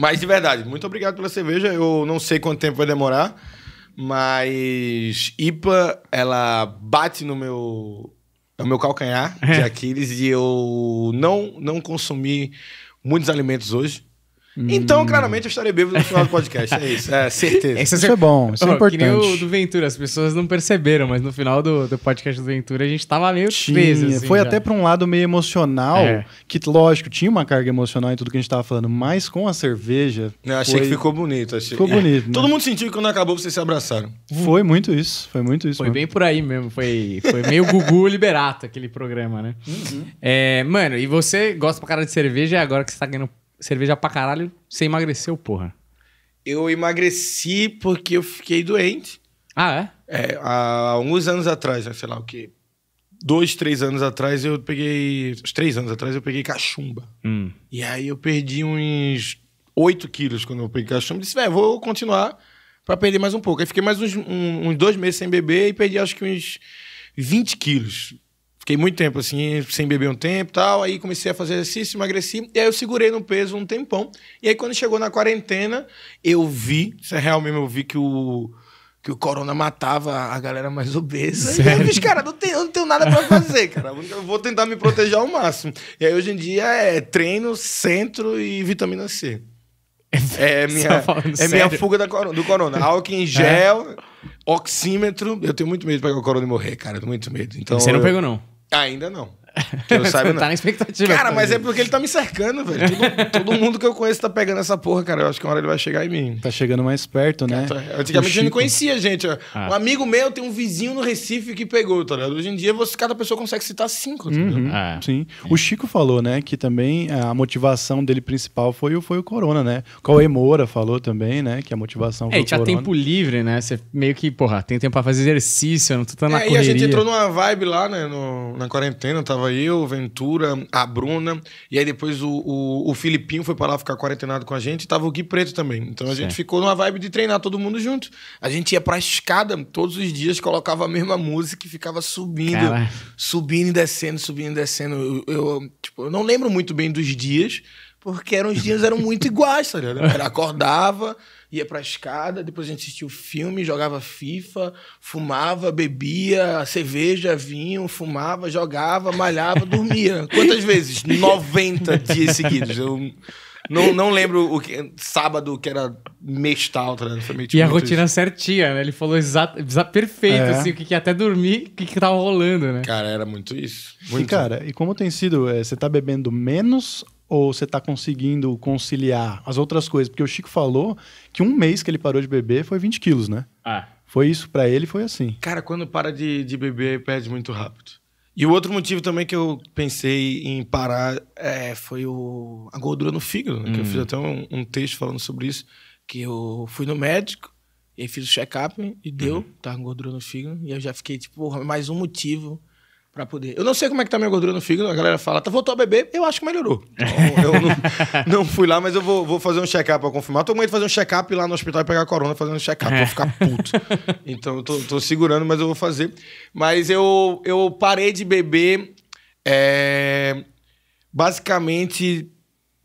Mas de verdade, muito obrigado pela cerveja. Eu não sei quanto tempo vai demorar, mas IPA, ela bate no meu no meu calcanhar é. de Aquiles e eu não não consumi muitos alimentos hoje. Então, hum. claramente, eu estarei bêbado no final do podcast. É isso, é certeza. Isso é, é bom, isso é oh, importante. o do Ventura, as pessoas não perceberam, mas no final do, do podcast do Ventura a gente tava meio preso. Assim, foi já. até para um lado meio emocional, é. que lógico, tinha uma carga emocional em tudo que a gente tava falando, mas com a cerveja. Eu achei foi... que ficou bonito. Achei... Ficou bonito. É. Né? Todo mundo sentiu que quando acabou vocês se abraçaram. Foi muito isso, foi muito isso. Foi mano. bem por aí mesmo, foi, foi meio Gugu Liberato aquele programa, né? Uhum. É, mano, e você gosta pra cara de cerveja agora que você tá ganhando cerveja pra caralho, você emagreceu, porra. Eu emagreci porque eu fiquei doente. Ah, é? É, há alguns anos atrás, né, sei lá o quê. Dois, três anos atrás eu peguei. Uns três anos atrás eu peguei cachumba. Hum. E aí eu perdi uns oito quilos quando eu peguei cachumba. Disse, velho, vou continuar para perder mais um pouco. Aí fiquei mais uns, um, uns dois meses sem beber e perdi acho que uns 20 quilos. Fiquei muito tempo assim, sem beber um tempo tal. Aí comecei a fazer exercício, emagreci. E aí eu segurei no peso um tempão. E aí quando chegou na quarentena, eu vi, isso é real mesmo, eu vi que o, que o corona matava a galera mais obesa. Sério? E eu disse, cara, não tenho, não tenho nada para fazer, cara. Eu vou tentar me proteger ao máximo. E aí hoje em dia é treino, centro e vitamina C. É, é minha, é minha fuga da corona, do corona. Álcool em é? gel, é. oxímetro. Eu tenho muito medo de pegar o corona e morrer, cara. tenho muito medo. Então, Você não eu... pegou, não? Ainda não. Que eu saiba, não. tá na expectativa. Cara, mas é porque ele tá me cercando, velho. Todo, todo, mundo que eu conheço tá pegando essa porra, cara. Eu acho que uma hora ele vai chegar em mim. Tá chegando mais perto, né? Cara, tá, tá. Antigamente eu não conhecia, gente. Ah. Um amigo meu tem um vizinho no Recife que pegou, tá ligado? Hoje em dia você, cada pessoa consegue citar cinco, tá Uhum. Ah. Sim. O Chico falou, né, que também é, a motivação dele principal foi, o, foi o Corona, né? O Emora falou também, né, que a motivação é, foi É, tinha tempo livre, né? Você meio que, porra, tem tempo pra fazer exercício, não tô tão é, na correria. E a gente entrou numa vibe lá, né, no, na quarentena, tava tava eu, Ventura, a Bruna, e aí depois o, o, o Filipinho foi para lá ficar quarentenado com a gente, e tava o Gui Preto também. Então a Sim. gente ficou numa vibe de treinar todo mundo junto. A gente ia pra escada todos os dias, colocava a mesma música e ficava subindo, Cara. subindo e descendo, subindo e descendo. Eu, eu, tipo, eu não lembro muito bem dos dias, porque eram, os dias eram muito iguais, tá acordava, ia pra escada, depois a gente assistia o filme, jogava FIFA, fumava, bebia cerveja, vinho, fumava, jogava, malhava, dormia. Quantas vezes? 90 dias seguidos. Eu não, não lembro o que. Sábado, que era mês tal, tá ligado? e a tipo rotina isso. certinha, né? Ele falou exato, exato perfeito, é. assim, o que, que é até dormir, o que, que tava rolando, né? Cara, era muito isso. Muito. E, cara, e como tem sido? É, você tá bebendo menos ou você está conseguindo conciliar as outras coisas? Porque o Chico falou que um mês que ele parou de beber foi 20 quilos, né? Ah. Foi isso para ele, foi assim. Cara, quando para de, de beber, perde muito rápido. E o outro motivo também que eu pensei em parar é, foi o, a gordura no fígado, né? Hum. Que eu hum. fiz até um, um, texto falando sobre isso. Que eu fui no médico, e fiz o check-up e deu, uhum. tava com gordura no fígado. E eu já fiquei, tipo, mais um motivo Pra poder. Eu não sei como é que tá minha gordura no fígado, a galera fala, tá, voltou a beber, eu acho que melhorou. Então, eu não, não, fui lá, mas eu vou, vou fazer um check-up pra confirmar. Tô com medo de fazer um check-up lá no hospital e pegar a corona fazendo um check-up, vou ficar é. puto. Então eu tô, tô, segurando, mas eu vou fazer. Mas eu, eu parei de beber é, basicamente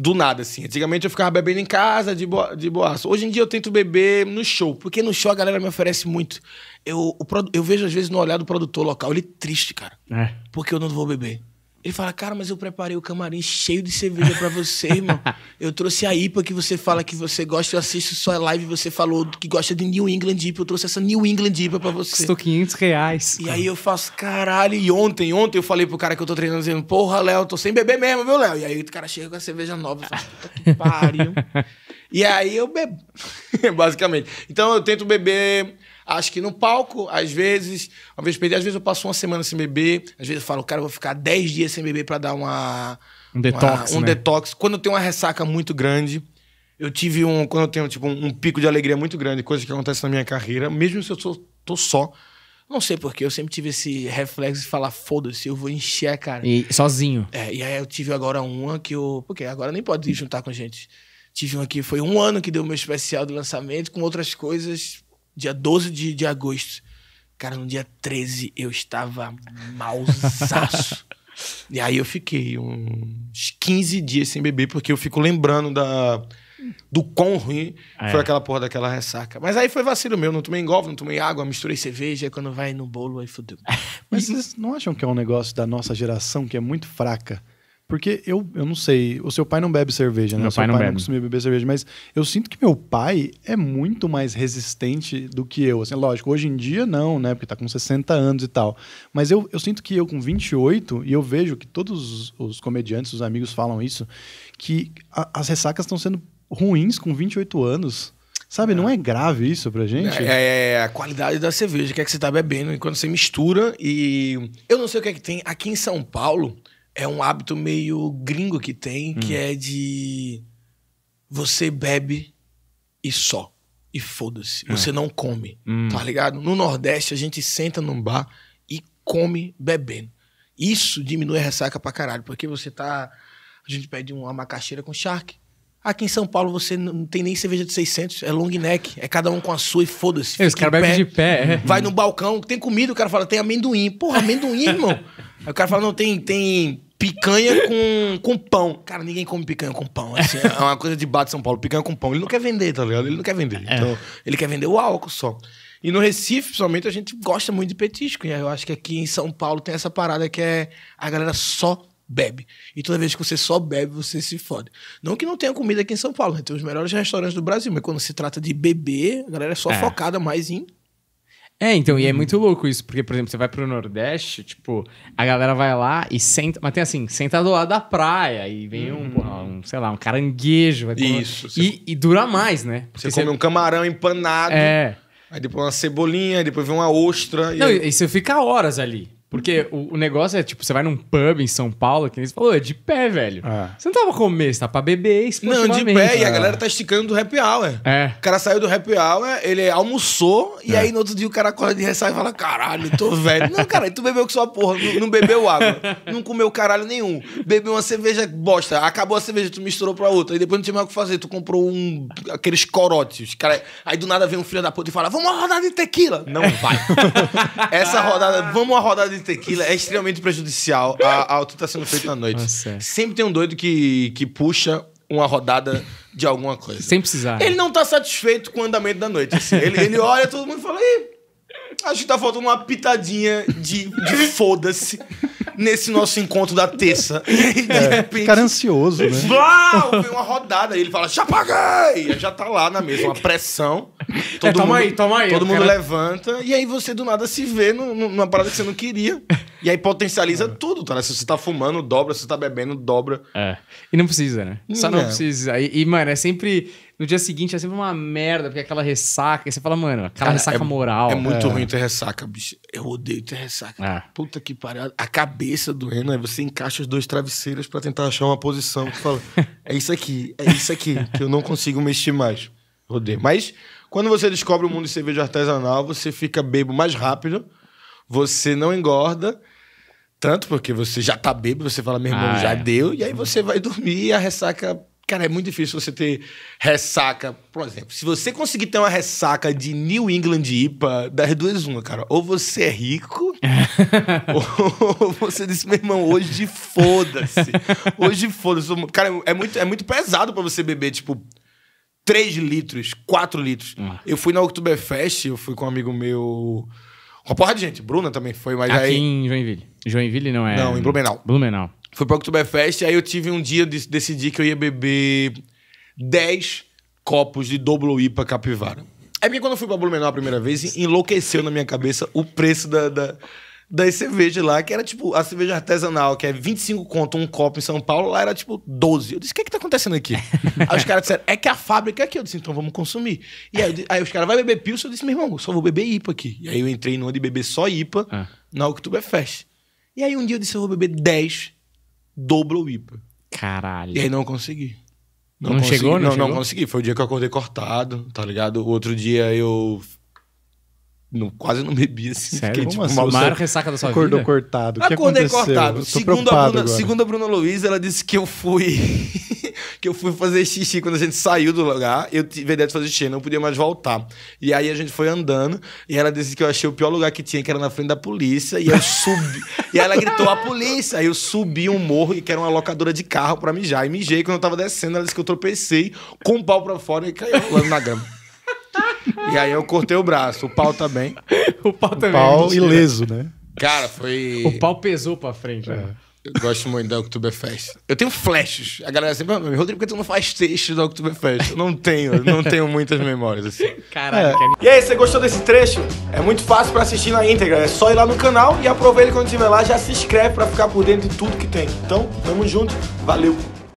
do nada, assim. Antigamente eu ficava bebendo em casa, de, boa, de boaço. Hoje em dia eu tento beber no show, porque no show a galera me oferece muito. Eu, o, eu vejo, às vezes, no olhar do produtor local, ele é triste, cara. É. Porque eu não vou beber. Ele fala, cara, mas eu preparei o camarim cheio de cerveja para você, irmão. Eu trouxe a IPA que você fala que você gosta, eu assisto sua live você falou que gosta de New England IPA. Eu trouxe essa New England IPA pra você. Custou 500 reais. E cara. aí eu faço, caralho. E ontem, ontem eu falei pro cara que eu tô treinando, dizendo, porra, Léo, tô sem beber mesmo, viu, Léo? E aí o cara chega com a cerveja nova, eu puta que pariu. e aí eu bebo, basicamente. Então eu tento beber acho que no palco, às vezes, uma vez perdi, às vezes eu passo uma semana sem beber, às vezes eu falo, cara, eu vou ficar 10 dias sem beber para dar uma. Um detox. Uma, um né? detox. Quando eu tenho uma ressaca muito grande, eu tive um. Quando eu tenho, tipo, um, um pico de alegria muito grande, coisa que acontece na minha carreira, mesmo se eu tô, tô só. Não sei porquê, eu sempre tive esse reflexo de falar, foda-se, eu vou encher, cara. E sozinho. É, e aí eu tive agora uma que eu. Porque agora nem pode juntar com gente. Tive uma que foi um ano que deu meu especial do lançamento, com outras coisas dia 12 de, de agosto. Cara, no dia 13 eu estava malzaço. e aí eu fiquei uns 15 dias sem beber, porque eu fico lembrando da, do quão ruim é. foi aquela porra daquela ressaca. Mas aí foi vacilo meu, não tomei engolfo, não tomei água, misturei cerveja, quando vai no bolo, aí fudeu. Mas vocês não acham que é um negócio da nossa geração que é muito fraca? Porque eu, eu não sei, o seu pai não bebe cerveja, né? Meu o seu pai, não, pai bebe. não beber cerveja, mas eu sinto que meu pai é muito mais resistente do que eu. Assim, lógico, hoje em dia não, né? Porque tá com 60 anos e tal. Mas eu, eu sinto que eu com 28, e eu vejo que todos os comediantes, os amigos falam isso, que a, as ressacas estão sendo ruins com 28 anos. Sabe, é. não é grave isso pra gente? É, é, é a qualidade da cerveja, que é que você tá bebendo, enquanto você mistura. E eu não sei o que é que tem. Aqui em São Paulo, é um hábito meio gringo que tem, hum. que é de você bebe e só. E foda-se. É. Você não come, hum. tá ligado? No Nordeste, a gente senta num bar e come bebendo. Isso diminui a ressaca pra caralho, porque você tá. A gente pede uma macaxeira com charque. Aqui em São Paulo você não tem nem cerveja de 600, é long neck, é cada um com a sua e foda-se. É, os caras bebem de pé. É. Vai no balcão, tem comida, o cara fala, tem amendoim. Porra, amendoim, irmão. Aí o cara fala, não, tem, tem picanha com, com pão. Cara, ninguém come picanha com pão. Assim, é uma coisa de bate de São Paulo, picanha com pão. Ele não quer vender, tá ligado? Ele não quer vender. É. Então, ele quer vender o álcool só. E no Recife, principalmente, a gente gosta muito de petisco. E né? eu acho que aqui em São Paulo tem essa parada que é a galera só bebe. E toda vez que você só bebe, você se fode. Não que não tenha comida aqui em São Paulo, né? Tem os melhores restaurantes do Brasil, mas quando se trata de beber, a galera é só é. focada mais em é, então, e é uhum. muito louco isso, porque, por exemplo, você vai pro Nordeste, tipo, a galera vai lá e senta, mas tem assim, senta do lado da praia e vem hum. um, uhum. um, sei lá, um caranguejo. Vai isso. Você... E, e, dura mais, né? Você, você come um camarão empanado. É. Aí depois uma cebolinha, depois vem uma ostra. E Não, aí... e você fica horas ali. Porque o, o, negócio é, tipo, você vai num pub em São Paulo, que nem você falou, é de pé, velho. É. Você não tava com comer, você tá pra beber Não, de pé, e a é. galera tá esticando do happy hour. É. O cara saiu do happy hour, ele almoçou, e é. aí no outro dia o cara acorda de ressaca e fala, caralho, tô velho. não, cara, tu bebeu que sua porra, não, não bebeu água, não comeu caralho nenhum, bebeu uma cerveja bosta, acabou a cerveja, tu misturou pra outra, e depois não tinha mais o que fazer, tu comprou um, aqueles corotes, cara, aí do nada vem um filho da puta e fala, vamos uma rodada de tequila. Não vai. Essa rodada, vamos uma rodada de tequila é extremamente prejudicial ao que está sendo feito na noite. Nossa. Sempre tem um doido que, que puxa uma rodada de alguma coisa. Sem precisar. Né? Ele não está satisfeito com o andamento da noite. Assim. Ele, ele olha, todo mundo fala, Ih, acho que tá faltando uma pitadinha de, de foda-se nesse nosso encontro da terça. É. de é, repente. Cara ansioso, né? Uau! Vem uma rodada e ele fala: já paguei! E já tá lá na mesa, uma pressão. É, todo é, toma mundo, aí, toma aí. Todo mundo levanta. E aí você do nada se vê no, no, numa parada que você não queria. E aí potencializa é. tudo, tá? Né? Se você tá fumando, dobra. Se você tá bebendo, dobra. É. E não precisa, né? Só não, não precisa. E, e, mano, é sempre no dia seguinte é sempre uma merda, porque é aquela ressaca, e você fala, mano, aquela Cara, ressaca é, moral. É muito é. ruim ter ressaca, bicho. Eu odeio ter ressaca. É. Puta que pariu. A cabeça doendo, aí você encaixa os dois travesseiros para tentar achar uma posição que fala, é isso aqui, é isso aqui, que eu não consigo mexer mais. Eu odeio. Mas quando você descobre o mundo de cerveja artesanal, você fica bebo mais rápido, você não engorda. Tanto porque você já tá bêbado, você fala, meu irmão, ah, já é. deu, e aí você vai dormir e a ressaca Cara, é muito difícil você ter ressaca. Por exemplo, se você conseguir ter uma ressaca de New England IPA, das duas uma, cara. Ou você é rico, ou você disse, meu irmão, hoje foda-se. Hoje foda-se. Cara, é muito, é muito pesado para você beber, tipo, 3 litros, 4 litros. Hum. Eu fui na Oktoberfest, eu fui com um amigo meu... Uma porra de gente. Bruna também foi, mas Aqui aí... em Joinville. Joinville não é... Não, em Blumenau. Blumenau. Fui pra Oktoberfest, aí eu tive um dia, de, decidi que eu ia beber 10 copos de Double IPA Capivara. É porque quando eu fui pra Blumenau a primeira vez, enlouqueceu na minha cabeça o preço da, da, das cervejas lá, que era tipo a cerveja artesanal, que é 25 conto um copo em São Paulo, lá era tipo 12. Eu disse, o que é que tá acontecendo aqui? aí os caras disseram, é que a fábrica é aqui. Eu disse, então vamos consumir. E aí, aí os caras, vai beber pilsa Eu disse, meu irmão, só vou beber IPA aqui. E aí eu entrei numa de beber só IPA ah. É. na Oktoberfest. E aí um dia eu disse, eu vou beber 10 dobro o IPA. Caralho. E aí não consegui. Não, não consegui, chegou, não? Não, chegou? não consegui. Foi o dia que eu acordei cortado, tá ligado? O outro dia eu quase não bebi assim. Sério? Fiquei, tipo, assim? uma ressaca da sua Acordou vida? cortado. que Acordei é aconteceu? cortado. Segundo a, Bruna, segundo a, Bruna, Luiz, ela disse que eu fui. que eu fui fazer xixi quando a gente saiu do lugar. Eu tive a ideia de fazer xixi, não podia mais voltar. E aí a gente foi andando e ela disse que eu achei o pior lugar que tinha, que era na frente da polícia. E eu subi. e ela gritou a polícia. Aí eu subi um morro e que era uma locadora de carro pra mijar. E mijei quando eu tava descendo. Ela disse que eu tropecei com o um pau pra fora e caiu rolando na grama e aí eu cortei o braço. O pau também. o pau também. O é pau ileso, né? Cara, foi. O pau pesou pra frente, é. né? Eu gosto muito da Oktoberfest. Eu tenho flashes. A galera sempre fala, Rodrigo, por que tu não faz texto da Oktoberfest? Eu não tenho, não tenho muitas memórias assim. Caralho. É. E aí, você gostou desse trecho? É muito fácil para assistir na íntegra. É só ir lá no canal e aproveita quando estiver lá, já se inscreve para ficar por dentro de tudo que tem. Então, tamo junto. Valeu.